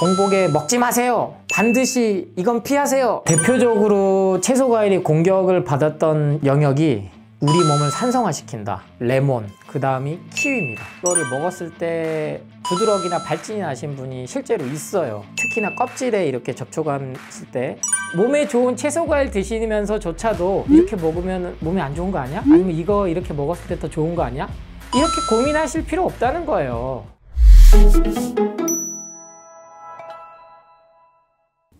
공복에 먹지 마세요. 반드시 이건 피하세요. 대표적으로 채소 과일이 공격을 받았던 영역이 우리 몸을 산성화시킨다. 레몬, 그 다음이 키위입니다. 이거를 먹었을 때 두드러기나 발진이 나신 분이 실제로 있어요. 특히나 껍질에 이렇게 접촉했을 때 몸에 좋은 채소 과일 드시면서조차도 이렇게 먹으면 몸에 안 좋은 거 아니야? 아니면 이거 이렇게 먹었을 때 더 좋은 거 아니야? 이렇게 고민하실 필요 없다는 거예요.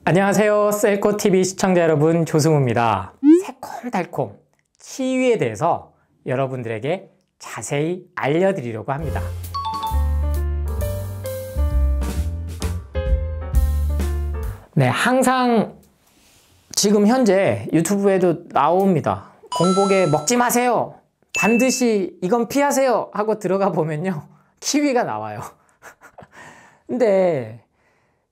안녕하세요 셀코TV 시청자 여러분 조승우입니다 새콤달콤 치유에 대해서 여러분들에게 자세히 알려드리려고 합니다 네 항상 지금 현재 유튜브에도 나옵니다 공복에 먹지 마세요 반드시 이건 피하세요 하고 들어가 보면요 키위가 나와요 근데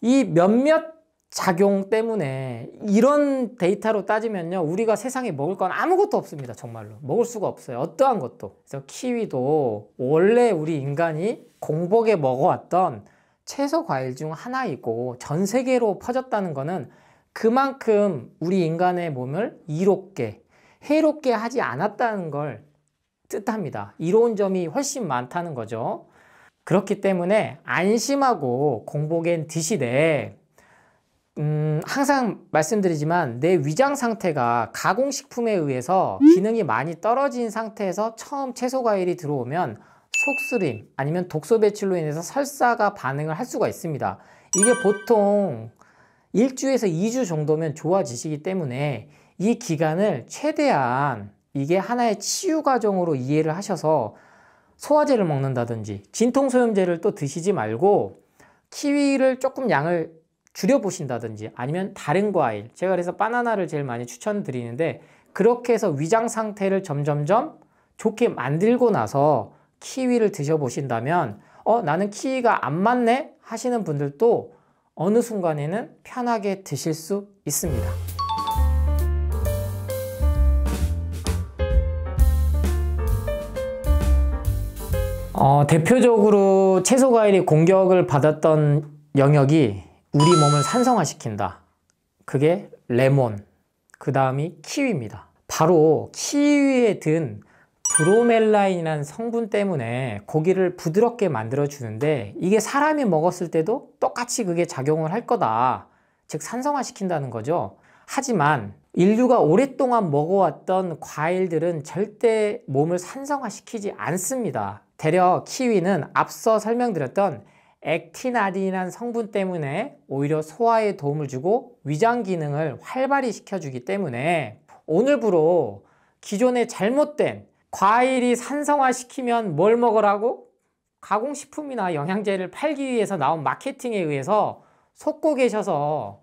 이 몇몇 작용 때문에 이런 데이터로 따지면요 우리가 세상에 먹을 건 아무것도 없습니다 정말로 먹을 수가 없어요 어떠한 것도 그래서 키위도 원래 우리 인간이 공복에 먹어왔던 채소 과일 중 하나이고 전 세계로 퍼졌다는 거는 그만큼 우리 인간의 몸을 이롭게 해롭게 하지 않았다는 걸 뜻합니다 이로운 점이 훨씬 많다는 거죠 그렇기 때문에 안심하고 공복엔 드시되 음, 항상 말씀드리지만 내 위장 상태가 가공식품에 의해서 기능이 많이 떨어진 상태에서 처음 채소 과일이 들어오면 속쓰림 아니면 독소 배출로 인해서 설사가 반응을 할 수가 있습니다. 이게 보통 1주에서2주 정도면 좋아지시기 때문에 이 기간을 최대한 이게 하나의 치유 과정으로 이해를 하셔서 소화제를 먹는다든지 진통소염제를 또 드시지 말고 키위를 조금 양을 줄여보신다든지 아니면 다른 과일 제가 그래서 바나나를 제일 많이 추천드리는데 그렇게 해서 위장 상태를 점점점 좋게 만들고 나서 키위를 드셔보신다면 어 나는 키위가 안 맞네 하시는 분들도 어느 순간에는 편하게 드실 수 있습니다. 어, 대표적으로 채소 과일이 공격을 받았던 영역이 우리 몸을 산성화시킨다. 그게 레몬, 그 다음이 키위입니다. 바로 키위에 든 브로멜라인이라는 성분 때문에 고기를 부드럽게 만들어주는데 이게 사람이 먹었을 때도 똑같이 그게 작용을 할 거다. 즉 산성화시킨다는 거죠. 하지만 인류가 오랫동안 먹어왔던 과일들은 절대 몸을 산성화시키지 않습니다. 대려 키위는 앞서 설명드렸던 액티나린이란 성분 때문에 오히려 소화에 도움을 주고 위장 기능을 활발히 시켜주기 때문에 오늘부로 기존의 잘못된 과일이 산성화시키면 뭘 먹으라고? 가공식품이나 영양제를 팔기 위해서 나온 마케팅에 의해서 속고 계셔서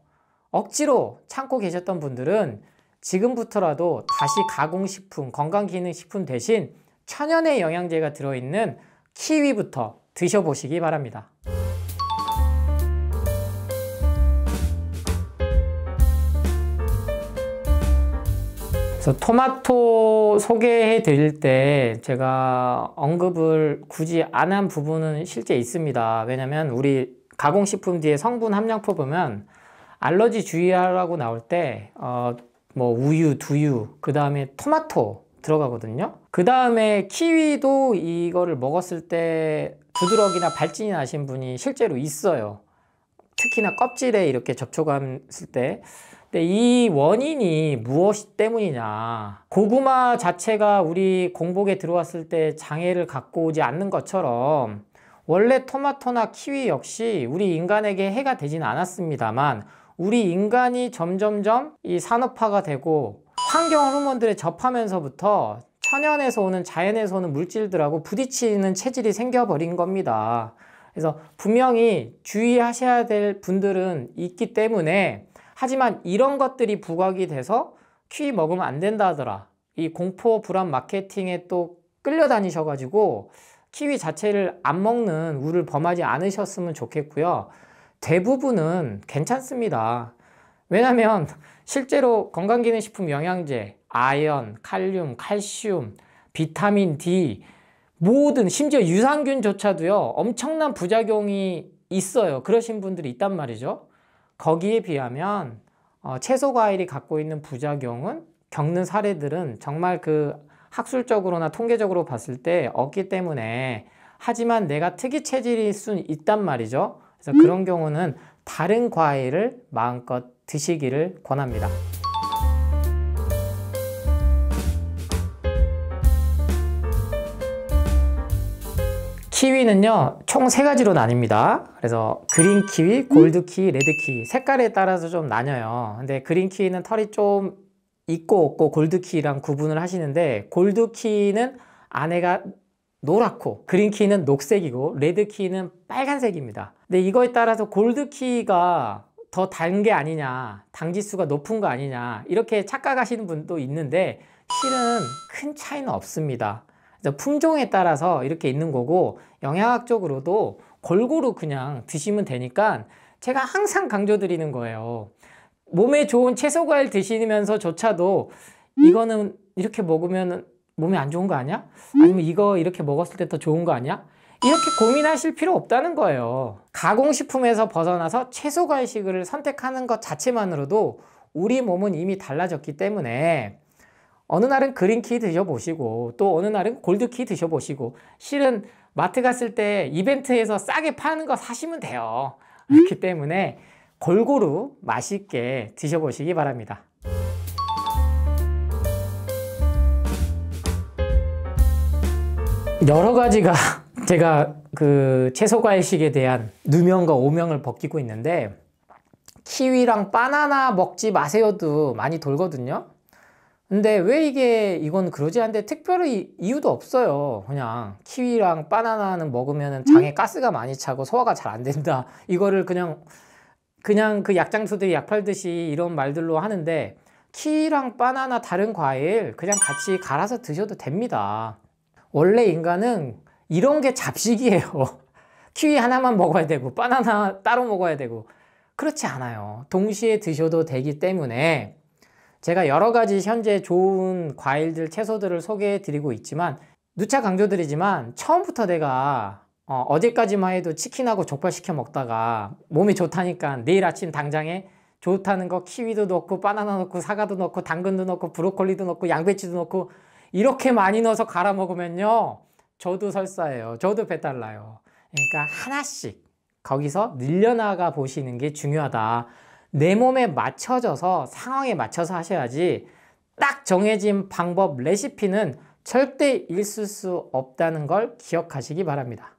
억지로 참고 계셨던 분들은 지금부터라도 다시 가공식품, 건강기능식품 대신 천연의 영양제가 들어있는 키위부터 드셔보시기 바랍니다. 토마토 소개해 드릴 때 제가 언급을 굳이 안 한 부분은 실제 있습니다. 왜냐면 우리 가공식품 뒤에 성분 함량표 보면 알러지 주의하라고 나올 때, 어, 뭐 우유, 두유, 그 다음에 토마토 들어가거든요. 그 다음에 키위도 이거를 먹었을 때 부드러기나 발진이 나신 분이 실제로 있어요. 특히나 껍질에 이렇게 접촉했을 때. 근데 이 원인이 무엇 때문이냐. 고구마 자체가 우리 공복에 들어왔을 때 장애를 갖고 오지 않는 것처럼 원래 토마토나 키위 역시 우리 인간에게 해가 되진 않았습니다만 우리 인간이 점점점 이 산업화가 되고 환경 호르몬들에 접하면서부터 천연에서 오는 자연에서 오는 물질들하고 부딪히는 체질이 생겨버린 겁니다. 그래서 분명히 주의하셔야 될 분들은 있기 때문에 하지만 이런 것들이 부각이 돼서 퀴 먹으면 안 된다더라. 이 공포 불안 마케팅에 또 끌려다니셔가지고 키위 자체를 안 먹는 우를 범하지 않으셨으면 좋겠고요. 대부분은 괜찮습니다. 왜냐면 하 실제로 건강기능식품 영양제 아연, 칼륨, 칼슘, 비타민 D 모든 심지어 유산균조차도요 엄청난 부작용이 있어요. 그러신 분들이 있단 말이죠. 거기에 비하면 어, 채소 과일이 갖고 있는 부작용은 겪는 사례들은 정말 그 학술적으로나 통계적으로 봤을 때 없기 때문에 하지만 내가 특이 체질일 순 있단 말이죠. 그래서 그런 경우는 다른 과일을 마음껏 드시기를 권합니다. 키위는요 총 세 가지로 나뉩니다 그래서 그린 키위, 골드 키위, 레드 키위 색깔에 따라서 좀 나뉘어요 근데 그린 키위는 털이 좀 있고 없고 골드 키위랑 구분을 하시는데 골드 키위는 안에가 노랗고 그린 키위는 녹색이고 레드 키위는 빨간색입니다 근데 이거에 따라서 골드 키위가 더 단 게 아니냐 당지수가 높은 거 아니냐 이렇게 착각하시는 분도 있는데 실은 큰 차이는 없습니다 그래서 품종에 따라서 이렇게 있는 거고 영양학적으로도 골고루 그냥 드시면 되니까 제가 항상 강조드리는 거예요. 몸에 좋은 채소 과일 드시면서조차도 이거는 이렇게 먹으면 몸에 안 좋은 거 아니야? 아니면 이거 이렇게 먹었을 때 더 좋은 거 아니야? 이렇게 고민하실 필요 없다는 거예요. 가공식품에서 벗어나서 채소 과일식을 선택하는 것 자체만으로도 우리 몸은 이미 달라졌기 때문에 어느 날은 그린키 드셔보시고 또 어느 날은 골드키 드셔보시고 실은 마트 갔을 때 이벤트에서 싸게 파는 거 사시면 돼요. 그렇기 때문에 골고루 맛있게 드셔보시기 바랍니다. 여러 가지가 제가 그 채소 과일식에 대한 누명과 오명을 벗기고 있는데 키위랑 바나나 먹지 마세요도 많이 돌거든요. 근데 왜 이게 이건 그러지 않는데 특별히 이유도 없어요 그냥 키위랑 바나나는 먹으면 음? 장에 가스가 많이 차고 소화가 잘 안 된다 이거를 그냥 그냥 그 약장수들이 약 팔듯이 이런 말들로 하는데 키위랑 바나나 다른 과일 그냥 같이 갈아서 드셔도 됩니다 원래 인간은 이런 게 잡식이에요 키위 하나만 먹어야 되고 바나나 따로 먹어야 되고 그렇지 않아요 동시에 드셔도 되기 때문에 제가 여러 가지 현재 좋은 과일들, 채소들을 소개해 드리고 있지만 누차 강조드리지만 처음부터 내가 어, 어제까지만 해도 치킨하고 족발 시켜 먹다가 몸이 좋다니까 내일 아침 당장에 좋다는 거 키위도 넣고 바나나 넣고 사과도 넣고 당근도 넣고 브로콜리도 넣고 양배추도 넣고 이렇게 많이 넣어서 갈아 먹으면요 저도 설사예요 저도 배탈 나요 그러니까 하나씩 거기서 늘려나가 보시는 게 중요하다 내 몸에 맞춰져서 상황에 맞춰서 하셔야지 딱 정해진 방법 레시피는 절대 있을 수 없다는 걸 기억하시기 바랍니다.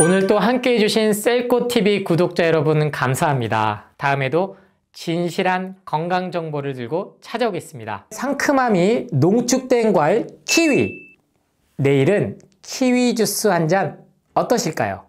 오늘 또 함께 해주신 셀코TV 구독자 여러분 감사합니다. 다음에도 진실한 건강 정보를 들고 찾아오겠습니다. 상큼함이 농축된 과일 키위! 내일은 키위 주스 한 잔 어떠실까요?